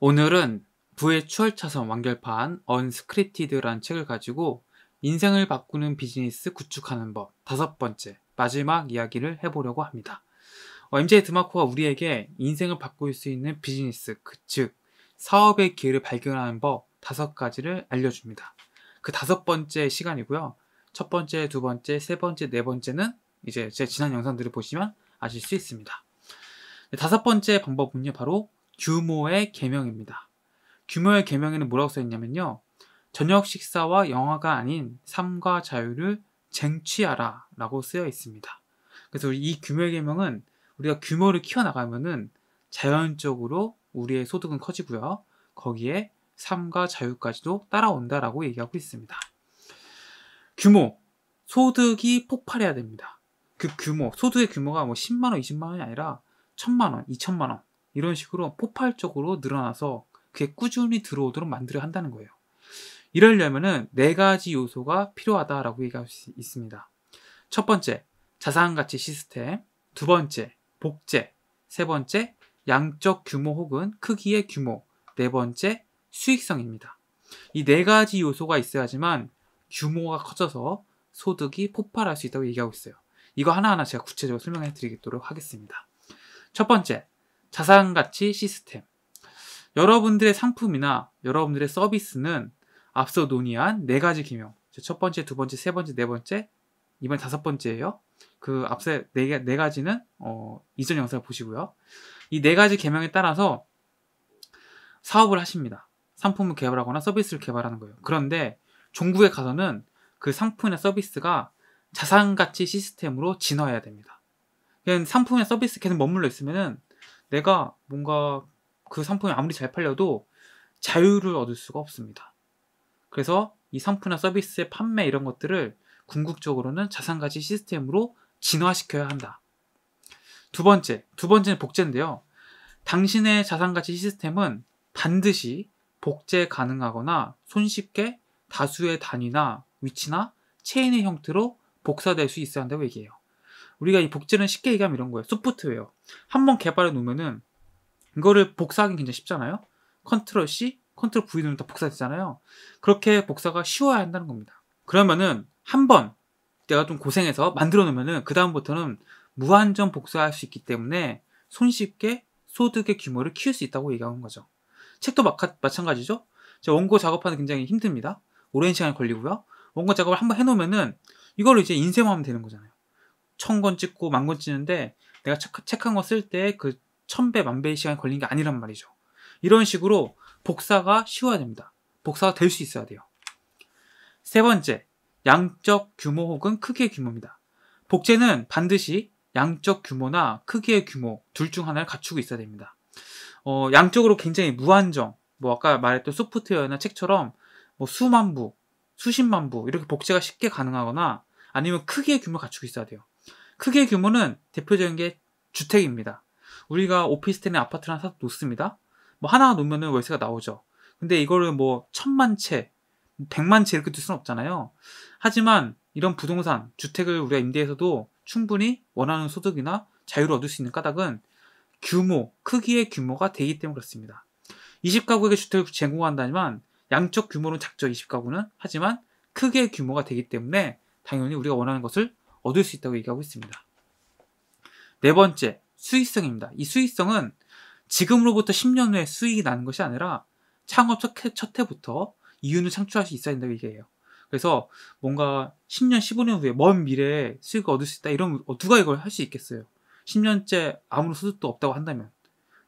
오늘은 부의 추월차선 완결판 언스크립티드라는 책을 가지고 인생을 바꾸는 비즈니스 구축하는 법 다섯 번째 마지막 이야기를 해보려고 합니다. 어, MJ 드마코가 우리에게 인생을 바꿀 수 있는 비즈니스, 그, 즉 사업의 기회를 발견하는 법 다섯 가지를 알려줍니다. 그 다섯 번째 시간이고요. 첫 번째, 두 번째, 세 번째, 네 번째는 이제 제 지난 영상들을 보시면 아실 수 있습니다. 네, 다섯 번째 방법은요, 바로 규모의 개명입니다. 규모의 개명에는 뭐라고 써있냐면요. 저녁 식사와 영화가 아닌 삶과 자유를 쟁취하라 라고 쓰여 있습니다. 그래서 이 규모의 개명은 우리가 규모를 키워나가면은 자연적으로 우리의 소득은 커지고요. 거기에 삶과 자유까지도 따라온다라고 얘기하고 있습니다. 규모, 소득이 폭발해야 됩니다. 그 규모, 소득의 규모가 뭐 10만원, 20만원이 아니라 1000만원, 2000만원, 이런 식으로 폭발적으로 늘어나서 그게 꾸준히 들어오도록 만들어야 한다는 거예요. 이러려면은 네 가지 요소가 필요하다라고 얘기할 수 있습니다. 첫 번째, 자산 가치 시스템. 두 번째, 복제. 세 번째, 양적 규모 혹은 크기의 규모. 네 번째, 수익성입니다. 이 네 가지 요소가 있어야지만 규모가 커져서 소득이 폭발할 수 있다고 얘기하고 있어요. 이거 하나하나 제가 구체적으로 설명해 드리도록 하겠습니다. 첫 번째, 자산가치 시스템. 여러분들의 상품이나 여러분들의 서비스는 앞서 논의한 네 가지 기명. 첫 번째, 두 번째, 세 번째, 네 번째, 이번에 다섯 번째예요. 그 앞서 네, 네 가지는 어, 이전 영상을 보시고요. 이 네 가지 개명에 따라서 사업을 하십니다. 상품을 개발하거나 서비스를 개발하는 거예요. 그런데 종국에 가서는 그 상품이나 서비스가 자산가치 시스템으로 진화해야 됩니다. 그냥 상품이나 서비스 계속 머물러 있으면은 내가 뭔가 그 상품이 아무리 잘 팔려도 자유를 얻을 수가 없습니다. 그래서 이 상품이나 서비스의 판매 이런 것들을 궁극적으로는 자산가치 시스템으로 진화시켜야 한다. 두 번째, 두 번째는 복제인데요. 당신의 자산가치 시스템은 반드시 복제 가능하거나 손쉽게 다수의 단위나 위치나 체인의 형태로 복사될 수 있어야 한다고 얘기해요. 우리가 이 복제는 쉽게 얘기하면 이런 거예요. 소프트웨어. 한번 개발해 놓으면은 이거를 복사하기 굉장히 쉽잖아요. 컨트롤 C, 컨트롤 V 누르면 다 복사되잖아요. 그렇게 복사가 쉬워야 한다는 겁니다. 그러면은 한번 내가 좀 고생해서 만들어 놓으면은 그 다음부터는 무한정 복사할 수 있기 때문에 손쉽게 소득의 규모를 키울 수 있다고 얘기하는 거죠. 책도 마 마찬가지죠. 원고 작업하는 굉장히 힘듭니다. 오랜 시간이 걸리고요. 원고 작업을 한번 해놓으면은 이걸 이제 인쇄만 하면 되는 거잖아요. 천건 찍고 만건 찍는데 내가 체크, 한거 쓸 때 그 천 배, 만배의 시간이 걸린 게 아니란 말이죠. 이런 식으로 복사가 쉬워야 됩니다. 복사가 될 수 있어야 돼요. 세 번째, 양적 규모 혹은 크기의 규모입니다. 복제는 반드시 양적 규모나 크기의 규모 둘 중 하나를 갖추고 있어야 됩니다. 어, 양적으로 굉장히 무한정, 뭐 아까 말했던 소프트웨어나 책처럼 뭐 수만 부, 수십만 부 이렇게 복제가 쉽게 가능하거나 아니면 크기의 규모를 갖추고 있어야 돼요. 크게 규모는 대표적인 게 주택입니다. 우리가 오피스텔이 아파트를 하나 사서 놓습니다. 뭐 하나 놓으면 월세가 나오죠. 근데 이거를 뭐 천만 채, 백만 채 이렇게 둘 수는 없잖아요. 하지만 이런 부동산, 주택을 우리가 임대해서도 충분히 원하는 소득이나 자유를 얻을 수 있는 까닭은 규모, 크기의 규모가 되기 때문에 그렇습니다. 20가구에게 주택을 제공한다지만 양적 규모는 작죠, 20가구는. 하지만 크게 규모가 되기 때문에 당연히 우리가 원하는 것을 얻을 수 있다고 얘기하고 있습니다. 네 번째, 수익성입니다. 이 수익성은 지금으로부터 10년 후에 수익이 나는 것이 아니라 창업 첫, 해, 첫 해부터 이윤을 창출할 수 있어야 된다고 얘기해요. 그래서 뭔가 10년, 15년 후에 먼 미래에 수익을 얻을 수 있다. 이런 어, 누가 이걸 할 수 있겠어요? 10년째 아무런 소득도 없다고 한다면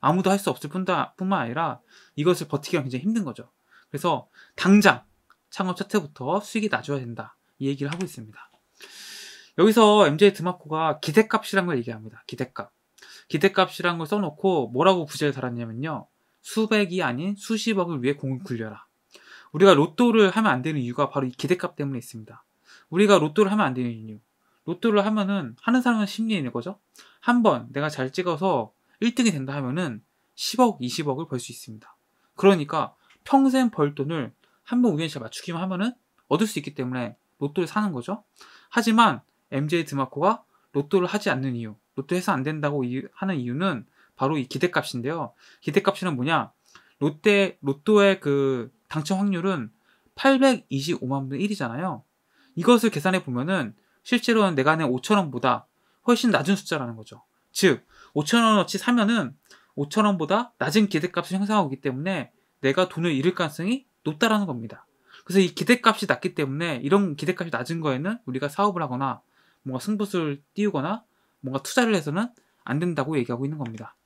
아무도 할 수 없을 뿐만 아니라 이것을 버티기가 굉장히 힘든 거죠. 그래서 당장 창업 첫해부터 수익이 나줘야 된다. 이 얘기를 하고 있습니다. 여기서 MJ 드마코가 기대값이란 걸 얘기합니다. 기대값. 기대값이란 걸 써놓고 뭐라고 구제를 달았냐면요. 수백이 아닌 수십억을 위해 공을 굴려라. 우리가 로또를 하면 안 되는 이유가 바로 이 기대값 때문에 있습니다. 우리가 로또를 하면 안 되는 이유. 로또를 하면은 하는 사람은 심리인일 거죠. 한번 내가 잘 찍어서 1등이 된다 하면은 10억, 20억을 벌 수 있습니다. 그러니까 평생 벌 돈을 한번 우연히 잘 맞추기만 하면은 얻을 수 있기 때문에 로또를 사는 거죠. 하지만 MJ 드마코가 로또를 하지 않는 이유, 로또 해서 안 된다고 이유, 하는 이유는 바로 이 기대값인데요. 기대값이란 뭐냐? 롯데 로또의 그 당첨 확률은 825만 분의 1이잖아요. 이것을 계산해 보면은 실제로는 내가 낸 5천원보다 훨씬 낮은 숫자라는 거죠. 즉 5천원어치 사면은 5천원보다 낮은 기대값을 형성하기 때문에 내가 돈을 잃을 가능성이 높다라는 겁니다. 그래서 이 기대값이 낮기 때문에 이런 기대값이 낮은 거에는 우리가 사업을 하거나 뭔가 승부수를 띄우거나 뭔가 투자를 해서는 안 된다고 얘기하고 있는 겁니다.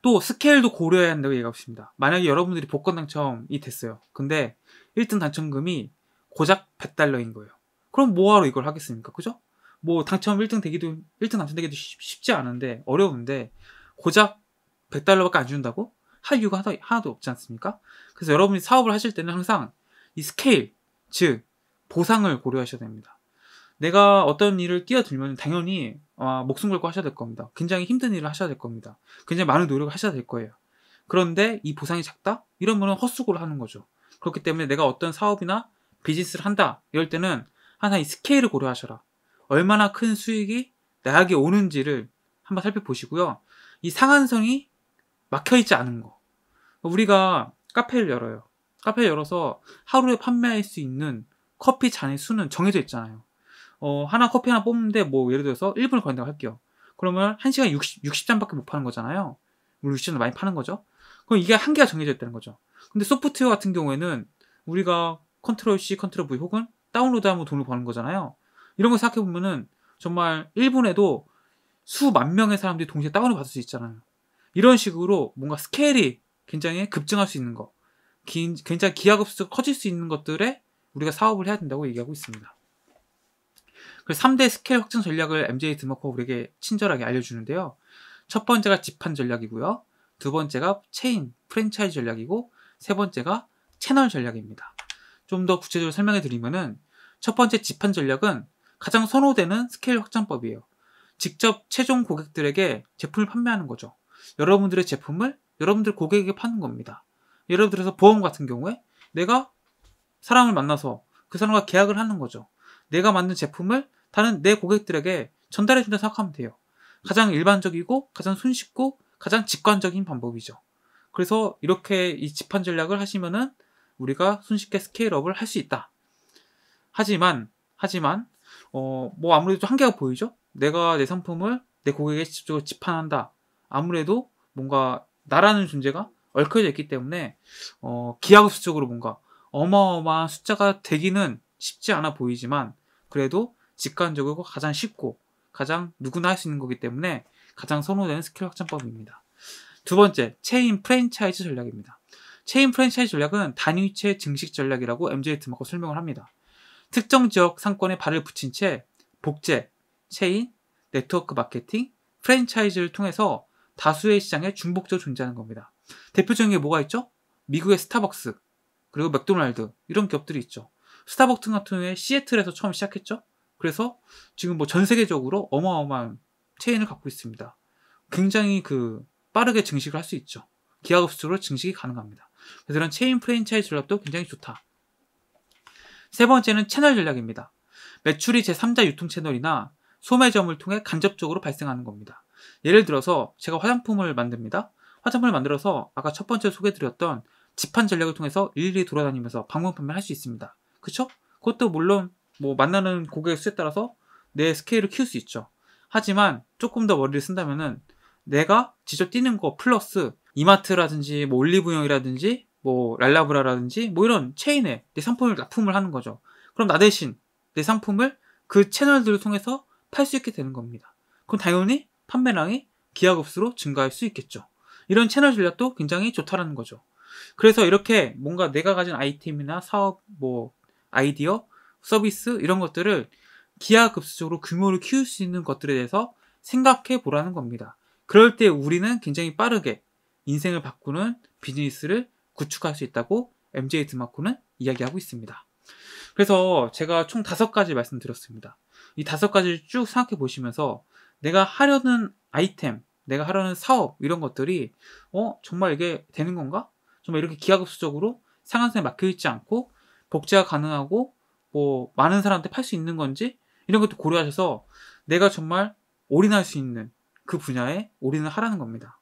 또 스케일도 고려해야 한다고 얘기하고 있습니다. 만약에 여러분들이 복권 당첨이 됐어요. 근데 1등 당첨금이 고작 100달러인 거예요. 그럼 뭐하러 이걸 하겠습니까? 그죠? 뭐 당첨 1등 되기도 1등 당첨되기도 쉽지 않은데 어려운데 고작 100달러밖에 안 준다고 할 이유가 하나도, 하나도 없지 않습니까? 그래서 여러분이 사업을 하실 때는 항상 이 스케일 즉 보상을 고려하셔야 됩니다. 내가 어떤 일을 뛰어들면 당연히 어, 목숨 걸고 하셔야 될 겁니다. 굉장히 힘든 일을 하셔야 될 겁니다. 굉장히 많은 노력을 하셔야 될 거예요. 그런데 이 보상이 작다? 이런 분은 헛수고를 하는 거죠. 그렇기 때문에 내가 어떤 사업이나 비즈니스를 한다 이럴 때는 항상 이 스케일을 고려하셔라. 얼마나 큰 수익이 나에게 오는지를 한번 살펴보시고요. 이 상한선이 막혀있지 않은 거. 우리가 카페를 열어요. 카페를 열어서 하루에 판매할 수 있는 커피 잔의 수는 정해져 있잖아요. 어, 하나 커피 하나 뽑는데 뭐 예를 들어서 1분을 걸린다고 할게요. 그러면 1시간 60, 60잔밖에 못 파는 거잖아요. 물론 60잔도 많이 파는 거죠. 그럼 이게 한계가 정해져 있다는 거죠. 근데 소프트웨어 같은 경우에는 우리가 컨트롤 C, 컨트롤 V 혹은 다운로드하면 돈을 버는 거잖아요. 이런 걸 생각해 보면은 정말 1분에도 수만 명의 사람들이 동시에 다운을 받을 수 있잖아요. 이런 식으로 뭔가 스케일이 굉장히 급증할 수 있는 거, 기, 굉장히 기하급수적 커질 수 있는 것들에 우리가 사업을 해야 된다고 얘기하고 있습니다. 그 3대 스케일 확장 전략을 MJ 드머커 우리에게 친절하게 알려주는데요. 첫 번째가 집판 전략이고요. 두 번째가 체인, 프랜차이즈 전략이고 세 번째가 채널 전략입니다. 좀 더 구체적으로 설명해 드리면은 첫 번째 집판 전략은 가장 선호되는 스케일 확장법이에요. 직접 최종 고객들에게 제품을 판매하는 거죠. 여러분들의 제품을 여러분들 고객에게 파는 겁니다. 예를 들어서 보험 같은 경우에 내가 사람을 만나서 그 사람과 계약을 하는 거죠. 내가 만든 제품을 다른 내 고객들에게 전달해 준다 고 생각하면 돼요. 가장 일반적이고 가장 손쉽고 가장 직관적인 방법이죠. 그래서 이렇게 이 집판 전략을 하시면은 우리가 손쉽게 스케일업을 할 수 있다. 하지만 하지만 어 뭐 아무래도 한계가 보이죠. 내가 내 상품을 내 고객에게 직접적으로 집판한다. 아무래도 뭔가 나라는 존재가 얽혀져 있기 때문에 어 기하급수적으로 뭔가 어마어마한 숫자가 되기는 쉽지 않아 보이지만 그래도 직관적이고 가장 쉽고 가장 누구나 할 수 있는 거기 때문에 가장 선호되는 스킬 확장법입니다. 두 번째, 체인 프랜차이즈 전략입니다. 체인 프랜차이즈 전략은 단위체 증식 전략이라고 MJ트마커 설명을 합니다. 특정 지역 상권에 발을 붙인 채 복제, 체인, 네트워크 마케팅, 프랜차이즈를 통해서 다수의 시장에 중복적으로 존재하는 겁니다. 대표적인 게 뭐가 있죠? 미국의 스타벅스, 그리고 맥도날드 이런 기업들이 있죠. 스타벅스 같은 경우에 시애틀에서 처음 시작했죠. 그래서 지금 뭐 전 세계적으로 어마어마한 체인을 갖고 있습니다. 굉장히 그 빠르게 증식을 할 수 있죠. 기하급수로 증식이 가능합니다. 그래서 이런 체인 프랜차이즈 전략도 굉장히 좋다. 세 번째는 채널 전략입니다. 매출이 제3자 유통 채널이나 소매점을 통해 간접적으로 발생하는 겁니다. 예를 들어서 제가 화장품을 만듭니다. 화장품을 만들어서 아까 첫 번째 소개드렸던 집판 전략을 통해서 일일이 돌아다니면서 방문 판매를 할 수 있습니다. 그쵸? 그것도 물론 뭐 만나는 고객 수에 따라서 내 스케일을 키울 수 있죠. 하지만 조금 더 머리를 쓴다면은 내가 직접 뛰는 거 플러스 이마트라든지 뭐 올리브영이라든지 뭐 랄라브라라든지 뭐 이런 체인에 내 상품을 납품을 하는 거죠. 그럼 나 대신 내 상품을 그 채널들을 통해서 팔 수 있게 되는 겁니다. 그럼 당연히 판매량이 기하급수로 증가할 수 있겠죠. 이런 채널 전략도 굉장히 좋다라는 거죠. 그래서 이렇게 뭔가 내가 가진 아이템이나 사업, 뭐 아이디어, 서비스 이런 것들을 기하급수적으로 규모를 키울 수 있는 것들에 대해서 생각해 보라는 겁니다. 그럴 때 우리는 굉장히 빠르게 인생을 바꾸는 비즈니스를 구축할 수 있다고 MJ 드마코는 이야기하고 있습니다. 그래서 제가 총 다섯 가지 말씀드렸습니다. 이 다섯 가지를 쭉 생각해 보시면서 내가 하려는 아이템, 내가 하려는 사업 이런 것들이 어 정말 이게 되는 건가? 정말 이렇게 기하급수적으로 상한선에 막혀 있지 않고 복제가 가능하고 뭐 많은 사람한테 팔 수 있는 건지 이런 것도 고려하셔서 내가 정말 올인할 수 있는 그 분야에 올인을 하라는 겁니다.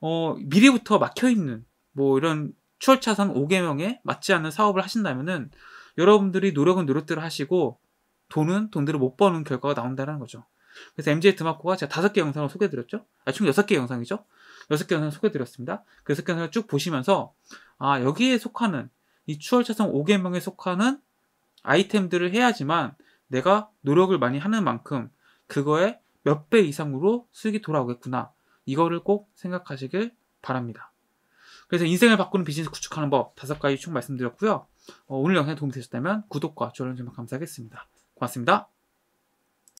어, 미리부터 막혀있는 뭐 이런 추월차선 5개명에 맞지 않는 사업을 하신다면은 여러분들이 노력은 노력대로 하시고 돈은 돈대로 못 버는 결과가 나온다는 거죠. 그래서 MJ 드마코가 제가 다섯 개 영상을 소개해드렸죠? 아, 총 여섯 개 영상이죠? 여섯 개 영상 을 소개해드렸습니다. 그 여섯 개 영상을 쭉 보시면서, 아, 여기에 속하는 이 추월차성 5개명에 속하는 아이템들을 해야지만 내가 노력을 많이 하는 만큼 그거에 몇 배 이상으로 수익이 돌아오겠구나. 이거를 꼭 생각하시길 바랍니다. 그래서 인생을 바꾸는 비즈니스 구축하는 법 다섯 가지 총 말씀드렸고요. 어, 오늘 영상이 도움이 되셨다면 구독과 좋아요 정말 감사하겠습니다. 고맙습니다.